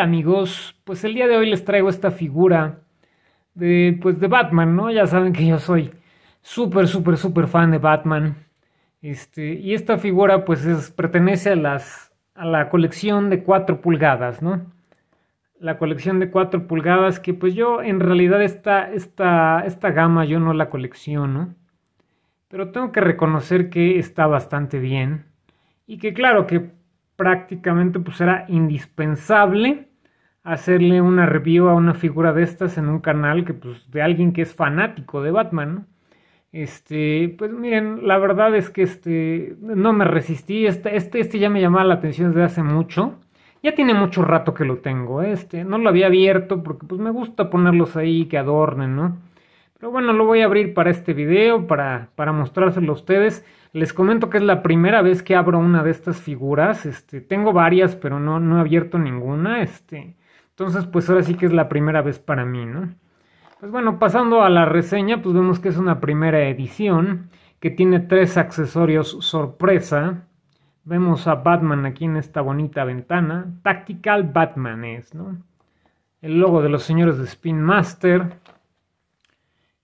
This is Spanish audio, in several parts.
amigos, pues el día de hoy les traigo esta figura de, pues de Batman, ¿no? Ya saben que yo soy súper, súper, súper fan de Batman. Este, y esta figura pues pertenece a, las, a la colección de 4 pulgadas, ¿no? La colección de 4 pulgadas que pues yo en realidad esta, esta gama yo no la colecciono, pero tengo que reconocer que está bastante bien y que claro que prácticamente pues era indispensable hacerle una review a una figura de estas en un canal que pues de alguien que es fanático de Batman, Este, pues miren, la verdad es que este no me resistí, este, este, este ya me llamaba la atención desde hace mucho. Ya tiene mucho rato que lo tengo, ¿eh? este, no lo había abierto porque pues me gusta ponerlos ahí que adornen, ¿no? Pero bueno, lo voy a abrir para este video, para, para mostrárselo a ustedes. Les comento que es la primera vez que abro una de estas figuras. Este, tengo varias, pero no, no he abierto ninguna. Este, entonces, pues ahora sí que es la primera vez para mí, ¿no? Pues bueno, pasando a la reseña, pues vemos que es una primera edición que tiene tres accesorios sorpresa. Vemos a Batman aquí en esta bonita ventana. Tactical Batman es, ¿no? El logo de los señores de Spin Master.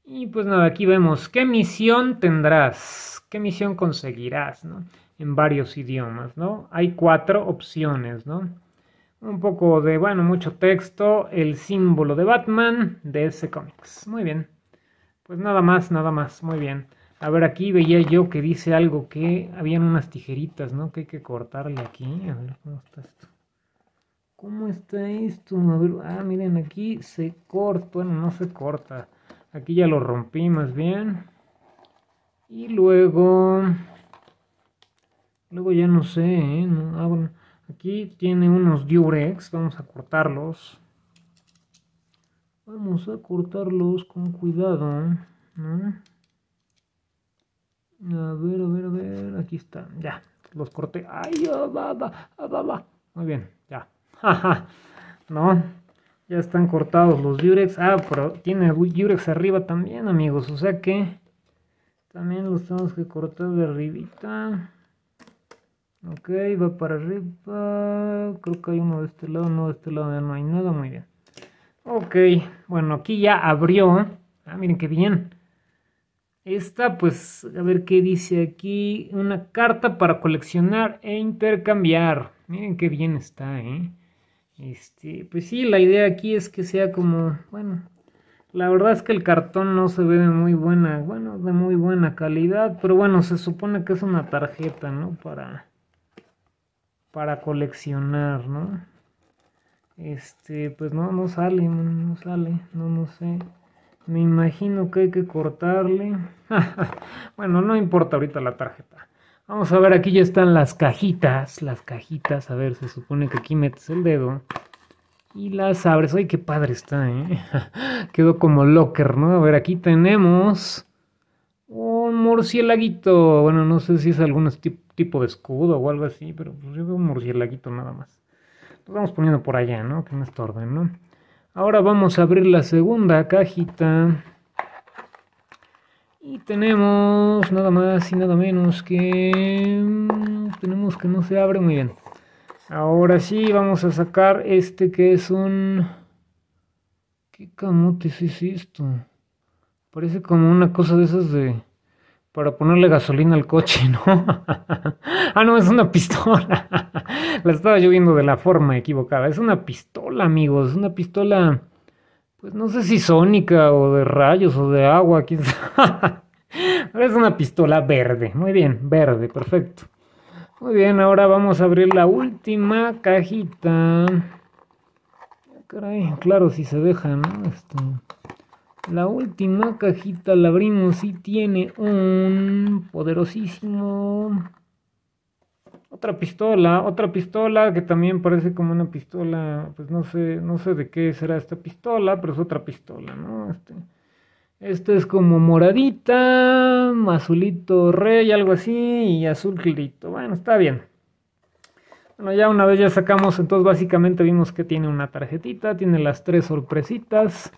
Y pues nada, aquí vemos qué misión tendrás, qué misión conseguirás, ¿no? En varios idiomas, ¿no? Hay cuatro opciones, ¿no? un poco de, bueno, mucho texto, el símbolo de Batman de ese cómics. Muy bien. Pues nada más, nada más, muy bien. A ver, aquí veía yo que dice algo que habían unas tijeritas, ¿no? Que hay que cortarle aquí. A ver, ¿cómo está esto? ¿Cómo está esto? A ver, ah, miren, aquí se corta. Bueno, no se corta. Aquí ya lo rompí más bien. Y luego... Luego ya no sé, ¿eh? No, ah, bueno. Aquí tiene unos diurex, vamos a cortarlos. Vamos a cortarlos con cuidado, A ver, a ver, a ver, aquí están. ya, los corté. ¡Ay, ah, va, va, Muy bien, ya. ¿No? Ya están cortados los diurex. Ah, pero tiene diurex arriba también, amigos, o sea que también los tenemos que cortar de arribita. Ok, va para arriba. Creo que hay uno de este lado. No, de este lado no hay nada. Muy bien. Ok, bueno, aquí ya abrió. ¿eh? Ah, miren qué bien. Esta, pues, a ver qué dice aquí. Una carta para coleccionar e intercambiar. Miren qué bien está, ¿eh? Este, pues sí, la idea aquí es que sea como, bueno, la verdad es que el cartón no se ve de muy buena, bueno, de muy buena calidad, pero bueno, se supone que es una tarjeta, ¿no? Para, para coleccionar, ¿no? Este, pues no, no sale, no sale, no, no sé. Me imagino que hay que cortarle. bueno, no importa ahorita la tarjeta. Vamos a ver, aquí ya están las cajitas, las cajitas. A ver, se supone que aquí metes el dedo y las abres. Ay, qué padre está, ¿eh? Quedó como locker, ¿no? A ver, aquí tenemos un murcielaguito. Bueno, no sé si es algún tipo tipo de escudo o algo así, pero pues, yo veo un murcielaguito nada más. Lo vamos poniendo por allá, ¿no? Que no estorben, ¿no? Ahora vamos a abrir la segunda cajita. Y tenemos nada más y nada menos que... Mm, tenemos que no se abre muy bien. Ahora sí, vamos a sacar este que es un... ¿Qué camotes es esto? Parece como una cosa de esas de para ponerle gasolina al coche, ¿no? ah, no, es una pistola. la estaba yo viendo de la forma equivocada. Es una pistola, amigos. Es Una pistola, pues no sé si sónica o de rayos o de agua, quién es una pistola verde. Muy bien, verde, perfecto. Muy bien, ahora vamos a abrir la última cajita. Ah, claro, si se deja, ¿no? Esto. La última cajita la abrimos y tiene un poderosísimo... Otra pistola, otra pistola que también parece como una pistola, pues no sé, no sé de qué será esta pistola, pero es otra pistola, ¿no? Este, esto es como moradita, azulito rey, algo así, y azul clarito. Bueno, está bien. Bueno, ya una vez ya sacamos, entonces básicamente vimos que tiene una tarjetita, tiene las tres sorpresitas.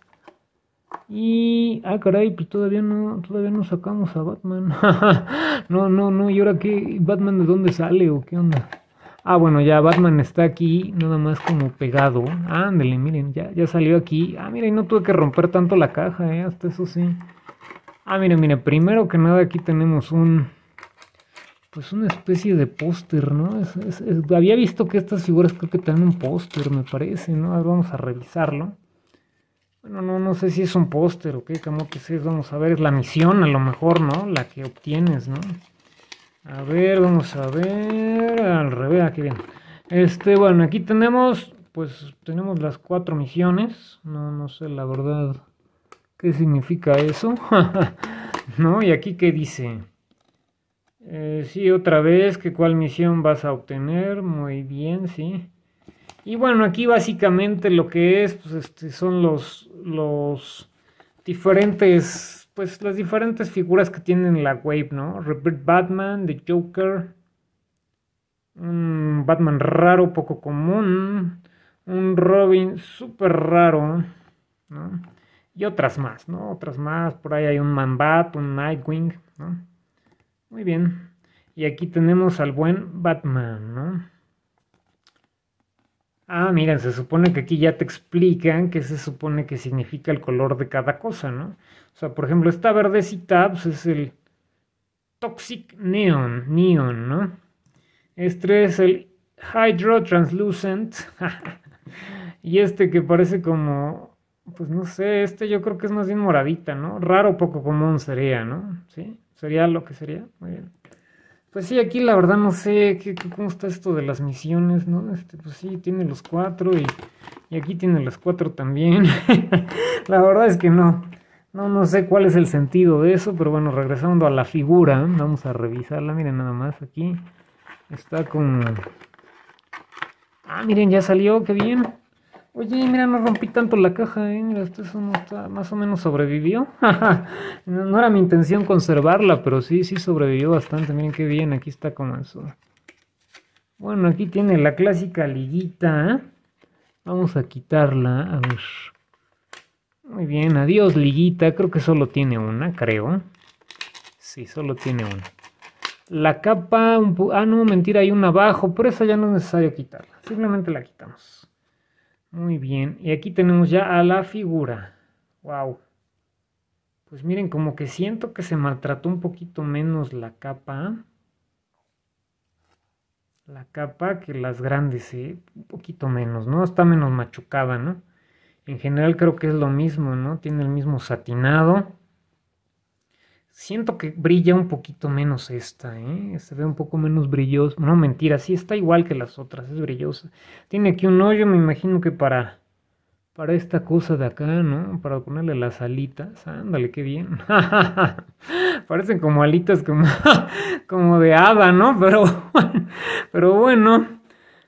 Y. Ah, caray, pues todavía no, todavía no sacamos a Batman. no, no, no. ¿Y ahora qué? ¿Batman de dónde sale o qué onda? Ah, bueno, ya Batman está aquí, nada más como pegado. Ándele, miren, ya, ya salió aquí. Ah, y no tuve que romper tanto la caja, eh, hasta eso sí. Ah, miren, miren, primero que nada aquí tenemos un. Pues una especie de póster, ¿no? había visto que estas figuras creo que tienen un póster, me parece, ¿no? vamos a revisarlo no, no sé si es un póster o qué se es. Vamos a ver, es la misión a lo mejor, ¿no? La que obtienes, ¿no? A ver, vamos a ver. Al revés, aquí bien. Este, bueno, aquí tenemos, pues, tenemos las cuatro misiones. No, no sé la verdad qué significa eso. ¿No? Y aquí qué dice. Eh, sí, otra vez, que cuál misión vas a obtener. Muy bien, sí. Y bueno, aquí básicamente lo que es, pues este, son los, los diferentes, pues las diferentes figuras que tienen la Wave, ¿no? Rebirth Batman, The Joker, un Batman raro, poco común, un Robin súper raro, ¿no? Y otras más, ¿no? Otras más, por ahí hay un Man-Bat, un Nightwing, ¿no? Muy bien. Y aquí tenemos al buen Batman, ¿no? Ah, miren, se supone que aquí ya te explican qué se supone que significa el color de cada cosa, ¿no? O sea, por ejemplo, esta verdecita pues, es el Toxic Neon, Neon, ¿no? Este es el Hydro Translucent. y este que parece como, pues no sé, este yo creo que es más bien moradita, ¿no? Raro poco común sería, ¿no? ¿Sí? Sería lo que sería. Muy bien. Pues sí, aquí la verdad no sé qué, cómo está esto de las misiones, ¿no? Este, pues sí, tiene los cuatro y, aquí tiene las cuatro también. la verdad es que no. No, no sé cuál es el sentido de eso, pero bueno, regresando a la figura, vamos a revisarla. Miren nada más aquí. Está con... Ah, miren, ya salió, qué bien. Oye, mira, no rompí tanto la caja, ¿eh? más o menos sobrevivió. no, era mi intención conservarla, pero sí, sí sobrevivió bastante. Miren qué bien, aquí está como Bueno, aquí tiene la clásica liguita. ¿eh? Vamos a quitarla, a ver. Muy bien, adiós liguita. Creo que solo tiene una, creo. Sí, solo tiene una. La capa, ah no, mentira, hay una abajo, pero esa ya no es necesario quitarla. Simplemente la quitamos. Muy bien, y aquí tenemos ya a la figura. ¡Wow! Pues miren, como que siento que se maltrató un poquito menos la capa. La capa que las grandes, ¿eh? Un poquito menos, ¿no? Está menos machucada, ¿no? En general creo que es lo mismo, ¿no? Tiene el mismo satinado. Siento que brilla un poquito menos esta, ¿eh? se ve un poco menos brilloso. No, mentira, sí está igual que las otras, es brillosa. Tiene aquí un hoyo, me imagino que para, para esta cosa de acá, ¿no? Para ponerle las alitas. Ándale, qué bien. Parecen como alitas como, como de hada, ¿no? Pero, pero bueno,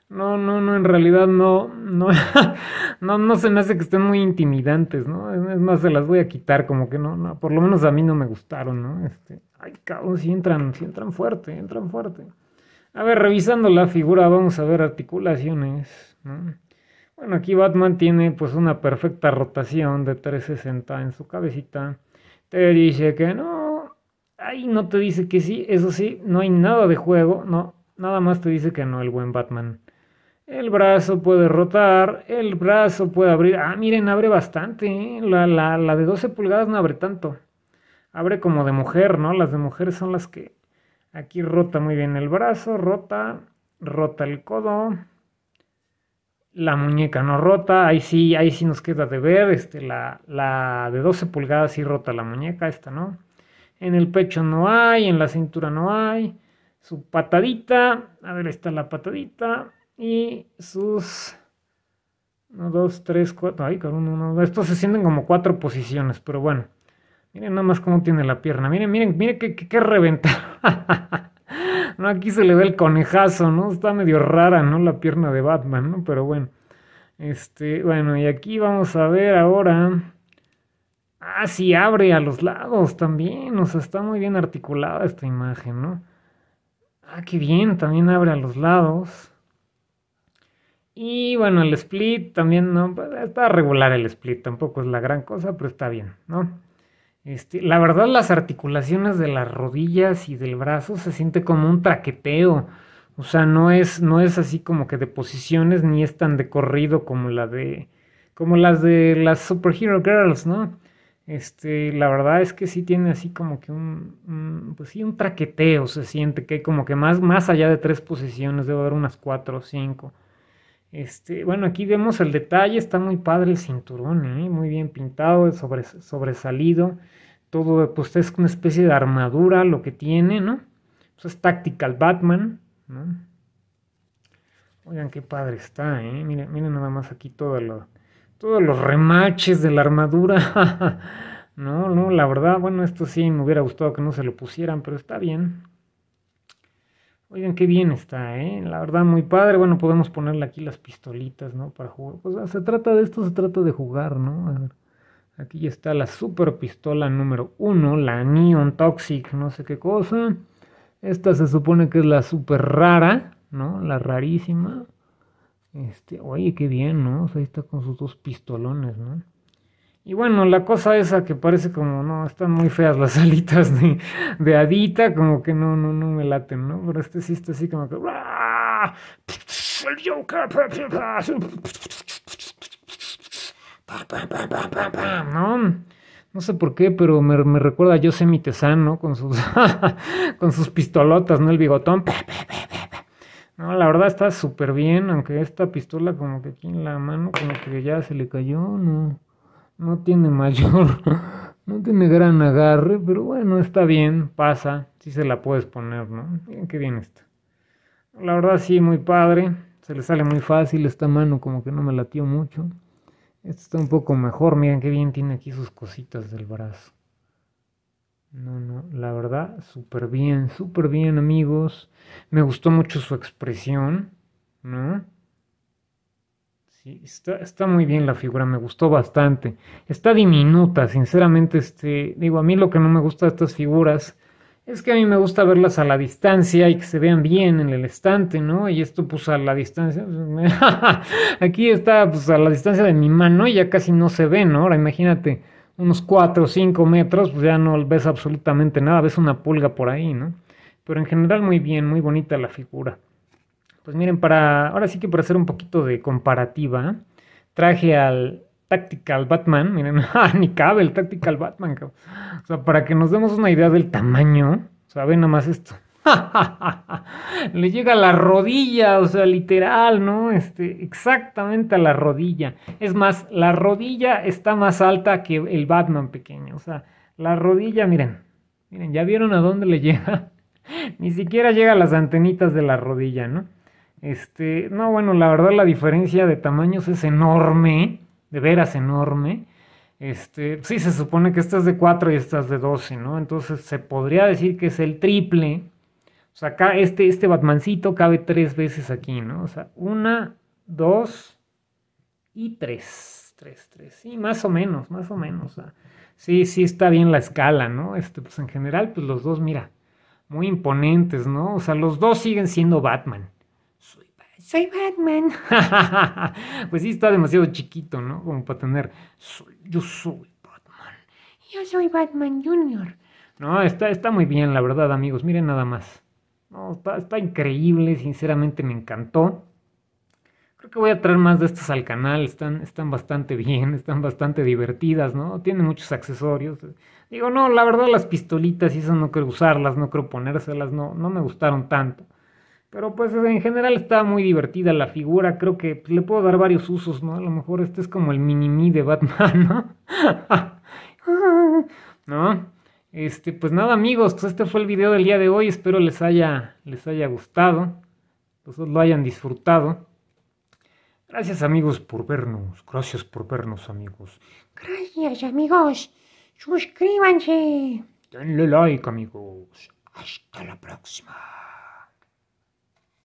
no, no, no, en realidad no, no, no, no se me hace que estén muy intimidantes, ¿no? Es más, se las voy a quitar, como que no, no, por lo menos a mí no me gustaron, ¿no? Este, ay, cabrón, si entran, si entran fuerte, entran fuerte. A ver, revisando la figura, vamos a ver articulaciones, Bueno, aquí Batman tiene pues una perfecta rotación de 360 en su cabecita. Te dice que no, ahí no te dice que sí, eso sí, no hay nada de juego, no, nada más te dice que no el buen Batman. El brazo puede rotar, el brazo puede abrir. Ah, miren, abre bastante. ¿eh? La, de 12 pulgadas no abre tanto. Abre como de mujer, ¿no? Las de mujer son las que aquí rota muy bien el brazo, rota, rota el codo. La muñeca no rota, ahí sí, ahí sí nos queda de ver. Este, la, la de 12 pulgadas sí rota la muñeca, esta no. En el pecho no hay, en la cintura no hay. Su patadita, a ver, está la patadita y sus... 1, 2, 3, 4... Estos se sienten como cuatro posiciones, pero bueno. Miren nada más cómo tiene la pierna. Miren, miren, miren qué, qué, no, aquí se le ve el conejazo, ¿no? Está medio rara, ¿no? La pierna de Batman, ¿no? Pero bueno. Este, bueno, y aquí vamos a ver ahora. Ah, sí, abre a los lados también. O sea, está muy bien articulada esta imagen, ¿no? Ah, qué bien, también abre a los lados. Y bueno, el split también, ¿no? Pues, está regular el split, tampoco es la gran cosa, pero está bien, ¿no? Este, la verdad, las articulaciones de las rodillas y del brazo se siente como un traqueteo. O sea, no es, no es así como que de posiciones, ni es tan de corrido como la de. como las de las Superhero Girls, ¿no? Este, la verdad es que sí tiene así como que un, pues sí, un traqueteo se siente, que hay como que más, más allá de tres posiciones, debe haber unas cuatro o cinco. Este, bueno, aquí vemos el detalle, está muy padre el cinturón, ¿eh? muy bien pintado, sobresalido. Todo, pues es una especie de armadura lo que tiene, ¿no? eso pues, es Tactical Batman, ¿no? Oigan, qué padre está, ¿eh? Miren, nada más aquí todos los remaches de la armadura. no, no, la verdad, bueno, esto sí me hubiera gustado que no se lo pusieran, pero está bien. Oigan, qué bien está, ¿eh? La verdad, muy padre. Bueno, podemos ponerle aquí las pistolitas, ¿no? Para jugar. O sea, se trata de esto, se trata de jugar, ¿no? A ver. Aquí ya está la super pistola número uno, la Neon Toxic, no sé qué cosa. Esta se supone que es la super rara, ¿no? La rarísima. Este, oye, qué bien, ¿no? sea, ahí está con sus dos pistolones, ¿no? Y bueno, la cosa esa que parece como, no, están muy feas las alitas de, Adita, como que no, no, no me laten, ¿no? Pero este sí está así como que... El ¿no? No sé por qué, pero me, me recuerda a Yosemite San, ¿no? Con sus, con sus pistolotas, ¿no? El bigotón. No, la verdad está súper bien, aunque esta pistola como que aquí en la mano como que ya se le cayó, ¿no? no tiene mayor, no tiene gran agarre, pero bueno, está bien, pasa, si se la puedes poner, ¿no? Miren qué bien está. La verdad sí, muy padre, se le sale muy fácil esta mano, como que no me latió mucho. Esta está un poco mejor, miren qué bien tiene aquí sus cositas del brazo. No, no, la verdad, súper bien, súper bien amigos. Me gustó mucho su expresión, ¿no? Sí, está, está muy bien la figura, me gustó bastante. Está diminuta, sinceramente, este, digo, a mí lo que no me gusta de estas figuras es que a mí me gusta verlas a la distancia y que se vean bien en el estante, ¿no? Y esto pues a la distancia, aquí está pues a la distancia de mi mano y ya casi no se ve, ¿no? Ahora imagínate unos 4 o 5 metros, pues ya no ves absolutamente nada, ves una pulga por ahí, ¿no? Pero en general muy bien, muy bonita la figura. Pues miren, para ahora sí que para hacer un poquito de comparativa, traje al Tactical Batman, miren, ah, ni cabe el Tactical Batman, O sea, para que nos demos una idea del tamaño, o sea, ven nada más esto. Le llega a la rodilla, o sea, literal, ¿no? Este, exactamente a la rodilla. Es más, la rodilla está más alta que el Batman pequeño. O sea, la rodilla, miren, miren, ya vieron a dónde le llega. Ni siquiera llega a las antenitas de la rodilla, ¿no? Este, no, bueno, la verdad la diferencia de tamaños es enorme, de veras enorme. Este, sí, se supone que esta es de 4 y estas es de 12, ¿no? Entonces se podría decir que es el triple. O sea, acá este, este Batmancito cabe tres veces aquí, ¿no? O sea, una, dos y tres. Tres, tres. Sí, más o menos, más o menos. sí, sí está bien la escala, ¿no? Este, pues en general, pues los dos, mira, muy imponentes, ¿no? O sea, los dos siguen siendo Batman soy Batman. pues sí, está demasiado chiquito, ¿no? Como para tener, yo soy Batman. Yo soy Batman Jr. No, está, está muy bien, la verdad, amigos. Miren nada más. No, está, increíble, sinceramente me encantó. Creo que voy a traer más de estas al canal, están, están bastante bien, están bastante divertidas, ¿no? Tienen muchos accesorios. Digo, no, la verdad las pistolitas y eso no quiero usarlas, no creo ponérselas, no, no me gustaron tanto. Pero pues en general está muy divertida la figura, creo que pues, le puedo dar varios usos, ¿no? A lo mejor este es como el mini-mi de Batman, ¿no? ¿No? Este, pues nada amigos, pues este fue el video del día de hoy, espero les haya, les haya gustado, pues lo hayan disfrutado. Gracias amigos por vernos, gracias por vernos amigos. Gracias amigos, suscríbanse. Denle like amigos, hasta la próxima.